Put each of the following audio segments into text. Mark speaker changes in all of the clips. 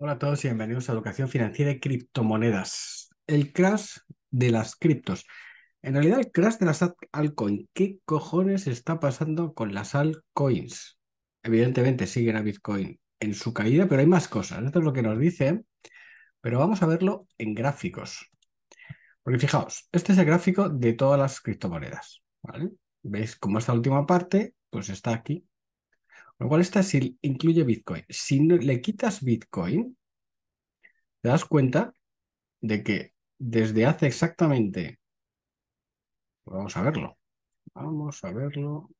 Speaker 1: Hola a todos y bienvenidos a Educación Financiera y Criptomonedas. El crash de las criptos. En realidad, el crash de las altcoins. ¿Qué cojones está pasando con las altcoins? Evidentemente siguen a Bitcoin en su caída, pero hay más cosas. Esto es lo que nos dice, pero vamos a verlo en gráficos. Porque fijaos, este es el gráfico de todas las criptomonedas. ¿vale? ¿Veis cómo esta última parte? Pues está aquí cual esta si incluye Bitcoin. Si le quitas Bitcoin, te das cuenta de que desde hace exactamente. Pues vamos a verlo. Vamos a verlo.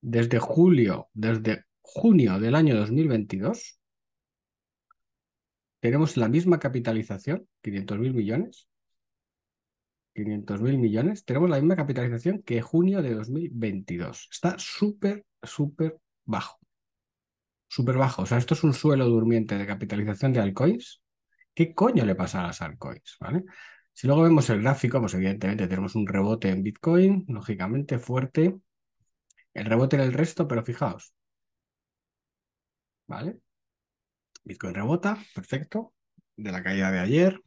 Speaker 1: Desde julio, desde junio del año 2022, tenemos la misma capitalización, 500.000 millones, 500.000 millones, tenemos la misma capitalización que junio de 2022. Está súper, súper bajo. Súper bajo. O sea, esto es un suelo durmiente de capitalización de altcoins. ¿Qué coño le pasa a las altcoins? ¿Vale? Si luego vemos el gráfico, pues evidentemente tenemos un rebote en Bitcoin, lógicamente fuerte. El rebote en el resto, pero fijaos. ¿Vale? Bitcoin rebota, perfecto. De la caída de ayer,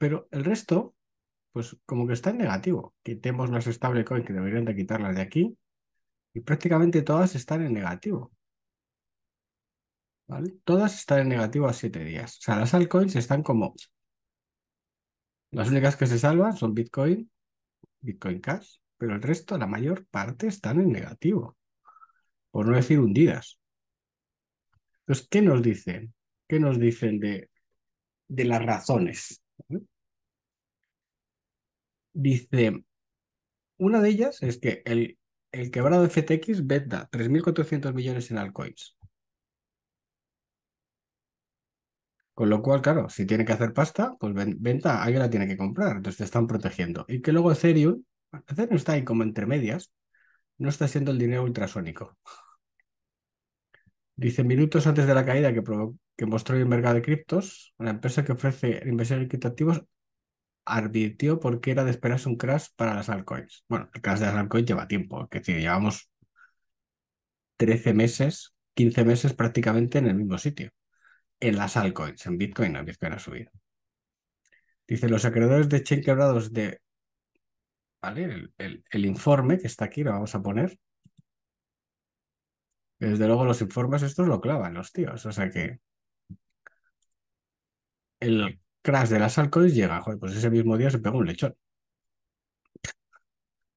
Speaker 1: pero el resto, pues como que está en negativo. Quitemos las stablecoins que deberían de quitarlas de aquí y prácticamente todas están en negativo. Todas están en negativo a siete días. O sea, las altcoins están como... Las únicas que se salvan son Bitcoin, Bitcoin Cash, pero el resto, la mayor parte, están en negativo. Por no decir hundidas. Entonces, ¿qué nos dicen? ¿Qué nos dicen de, de las razones? Dice, una de ellas es que el, el quebrado FTX venda 3.400 millones en altcoins. Con lo cual, claro, si tiene que hacer pasta, pues venta, alguien la tiene que comprar, entonces te están protegiendo. Y que luego Ethereum, Ethereum está ahí como entre medias, no está siendo el dinero ultrasónico. Dice, minutos antes de la caída que, que mostró el mercado de criptos, la empresa que ofrece inversiones criptoactivos advirtió porque era de esperarse un crash para las altcoins. Bueno, el crash de las altcoins lleva tiempo, que decir, llevamos 13 meses, 15 meses prácticamente en el mismo sitio. En las altcoins, en Bitcoin, no, Bitcoin ha subido. Dice, los acreedores de chain quebrados de... Vale, el, el, informe que está aquí, lo vamos a poner. Desde luego los informes estos lo clavan los tíos, o sea que... El Crash de las alcoholes llega, joder, pues ese mismo día se pegó un lechón.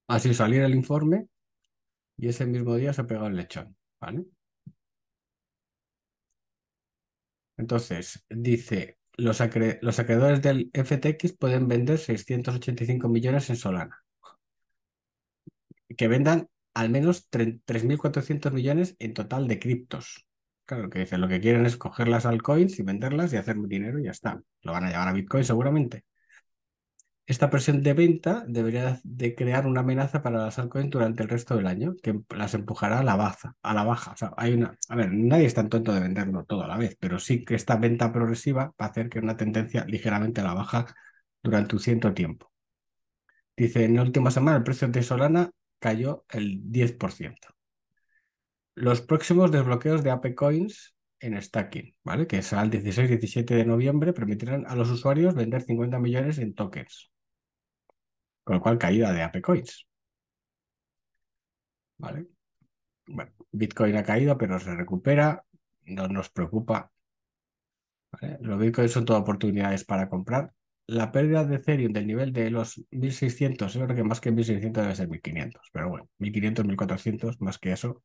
Speaker 1: Así salir el informe y ese mismo día se pegó el lechón, ¿vale? Entonces, dice, los, los acreedores del FTX pueden vender 685 millones en Solana. Que vendan al menos 3.400 millones en total de criptos. Claro, que dicen, lo que quieren es coger las altcoins y venderlas y hacer dinero y ya está. Lo van a llevar a Bitcoin seguramente. Esta presión de venta debería de crear una amenaza para las altcoins durante el resto del año, que las empujará a la baja. A la baja. O sea, hay una... A ver, nadie es tan tonto de venderlo todo a la vez, pero sí que esta venta progresiva va a hacer que una tendencia ligeramente a la baja durante un cierto tiempo. Dice, en la última semana el precio de Solana cayó el 10% los próximos desbloqueos de AP Coins en stacking, ¿vale? Que será el 16-17 de noviembre, permitirán a los usuarios vender 50 millones en tokens. Con lo cual, caída de AP Coins. ¿Vale? Bueno, Bitcoin ha caído, pero se recupera, no nos preocupa. Los Bitcoins son todas oportunidades para comprar. La pérdida de Ethereum del nivel de los 1600, yo creo que más que 1600 debe ser 1500, pero bueno, 1500, 1400, más que eso,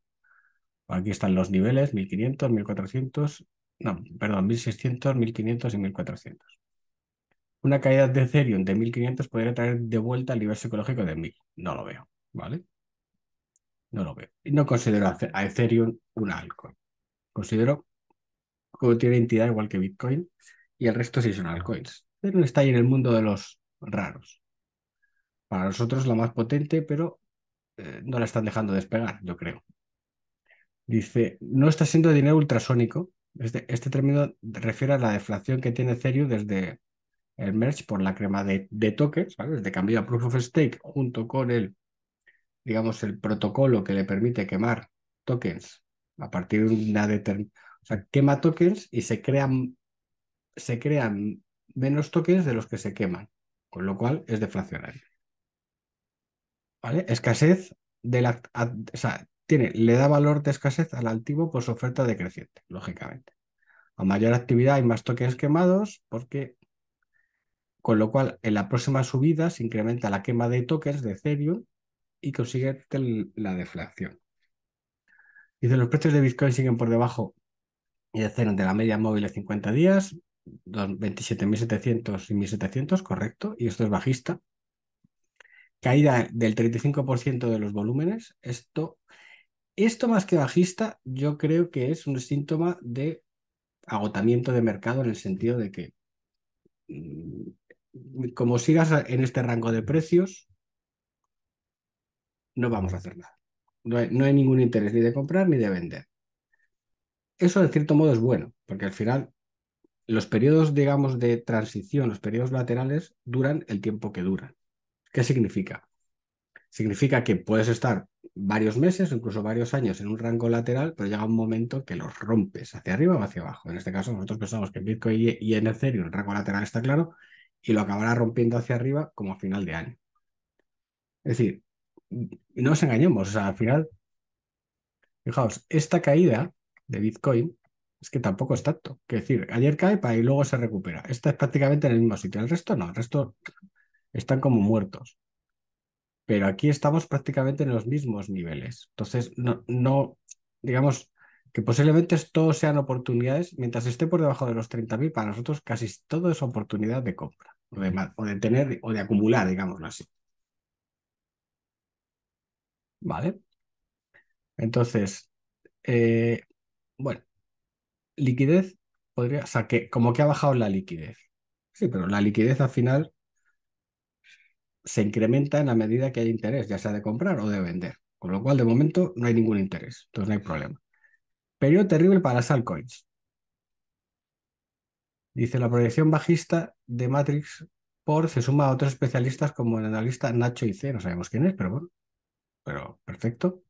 Speaker 1: Aquí están los niveles, 1500, 1400, no, perdón, 1600, 1500 y 1400. Una caída de Ethereum de 1500 podría traer de vuelta al nivel psicológico de 1000. No lo veo, ¿vale? No lo veo. Y no considero a Ethereum un altcoin. Considero que tiene entidad igual que Bitcoin y el resto sí son altcoins. Ethereum está ahí en el mundo de los raros. Para nosotros la más potente, pero eh, no la están dejando despegar, yo creo. Dice, no está siendo dinero ultrasónico. Este, este término refiere a la deflación que tiene serio desde el merge por la crema de, de tokens, ¿vale? Desde cambio a Proof of Stake junto con el, digamos, el protocolo que le permite quemar tokens a partir de una determinada... O sea, quema tokens y se crean, se crean menos tokens de los que se queman, con lo cual es deflacionario. ¿Vale? Escasez de la... O sea, le da valor de escasez al activo por su oferta decreciente, lógicamente. A mayor actividad hay más tokens quemados porque con lo cual en la próxima subida se incrementa la quema de tokens de Ethereum y consigue la deflación. Dice, los precios de Bitcoin siguen por debajo de de la media móvil de 50 días, 27.700 y 1.700, correcto, y esto es bajista. Caída del 35% de los volúmenes, esto esto más que bajista, yo creo que es un síntoma de agotamiento de mercado en el sentido de que mm, como sigas en este rango de precios, no vamos a hacer nada. No hay, ningún interés ni de comprar ni de vender. Eso de cierto modo es bueno, porque al final los periodos, digamos, de transición, los periodos laterales, duran el tiempo que duran. ¿Qué significa? significa que puedes estar varios meses, incluso varios años en un rango lateral, pero llega un momento que los rompes hacia arriba o hacia abajo. En este caso, nosotros pensamos que Bitcoin y en Ethereum el rango lateral está claro y lo acabará rompiendo hacia arriba como a final de año. Es decir, no nos engañemos, al final, fijaos, esta caída de Bitcoin es que tampoco es tanto. Es decir, ayer cae para y luego se recupera. Esta es prácticamente en el mismo sitio. El resto no, el resto están como muertos pero aquí estamos prácticamente en los mismos niveles. Entonces, no, digamos que posiblemente esto sean oportunidades, mientras esté por debajo de los 30.000, para nosotros casi todo es oportunidad de compra, o de, tener, o de acumular, digámoslo así. ¿Vale? Entonces, eh, bueno, liquidez podría, o sea, que como que ha bajado la liquidez. Sí, pero la liquidez al final se incrementa en la medida que hay interés, ya sea de comprar o de vender. Con lo cual, de momento, no hay ningún interés. Entonces, no hay problema. Periodo terrible para las altcoins. Dice, la proyección bajista de Matrix por se suma a otros especialistas como el analista Nacho IC, no sabemos quién es, pero bueno, pero perfecto.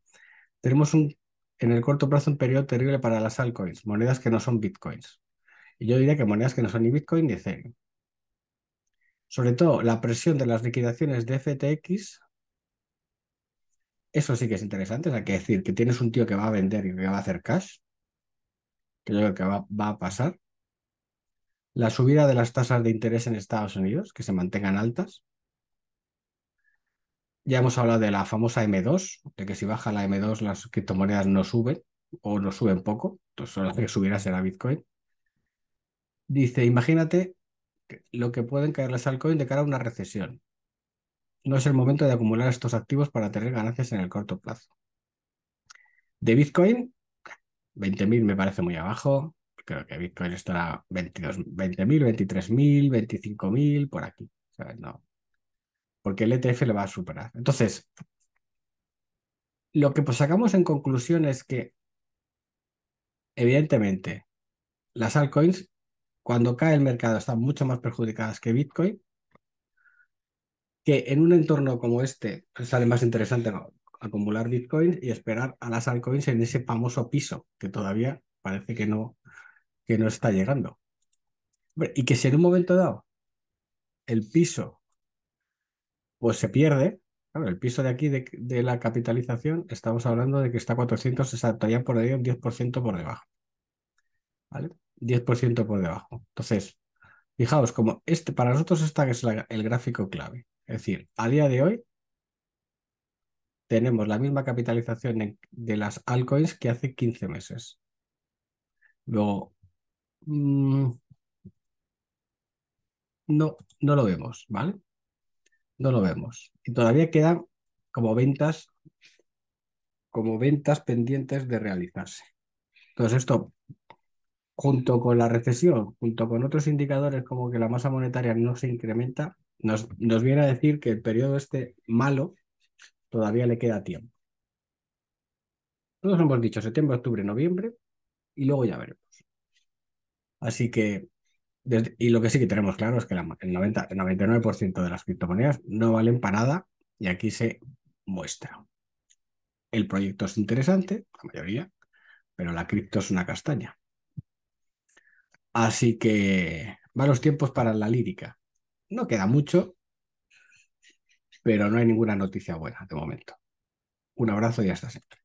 Speaker 1: Tenemos un, en el corto plazo un periodo terrible para las altcoins, monedas que no son bitcoins. Y yo diría que monedas que no son ni bitcoin ni Ethereum sobre todo la presión de las liquidaciones de FTX, eso sí que es interesante. Hay que decir que tienes un tío que va a vender y que va a hacer cash, que yo creo que va, a pasar. La subida de las tasas de interés en Estados Unidos, que se mantengan altas. Ya hemos hablado de la famosa M2, de que si baja la M2 las criptomonedas no suben o no suben poco. Entonces, solo que subirá será Bitcoin. Dice, imagínate lo que pueden caer las altcoins de cara a una recesión. No es el momento de acumular estos activos para tener ganancias en el corto plazo. De Bitcoin, 20.000 me parece muy abajo. Creo que Bitcoin estará 20.000, 23.000, 25.000, por aquí. no. Porque el ETF le va a superar. Entonces, lo que pues sacamos en conclusión es que, evidentemente, las altcoins cuando cae el mercado están mucho más perjudicadas que Bitcoin, que en un entorno como este sale más interesante acumular Bitcoin y esperar a las altcoins en ese famoso piso que todavía parece que no, que no está llegando. Y que si en un momento dado el piso pues se pierde, el piso de aquí de, la capitalización, estamos hablando de que está 400, se saltaría por ahí un 10% por debajo. ¿Vale? 10% por debajo. Entonces, fijaos, como este, para nosotros esta es el gráfico clave. Es decir, a día de hoy tenemos la misma capitalización de las altcoins que hace 15 meses. Luego, mm, no, no lo vemos, ¿vale?
Speaker 2: No lo vemos.
Speaker 1: Y todavía quedan como ventas, como ventas pendientes de realizarse. Entonces, esto junto con la recesión, junto con otros indicadores como que la masa monetaria no se incrementa, nos, nos viene a decir que el periodo este malo todavía le queda tiempo. Todos hemos dicho septiembre, octubre, noviembre y luego ya veremos. Así que, y lo que sí que tenemos claro es que el, 90, el 99% de las criptomonedas no valen para nada y aquí se muestra. El proyecto es interesante, la mayoría, pero la cripto es una castaña. Así que los tiempos para la lírica. No queda mucho, pero no hay ninguna noticia buena de momento. Un abrazo y hasta siempre.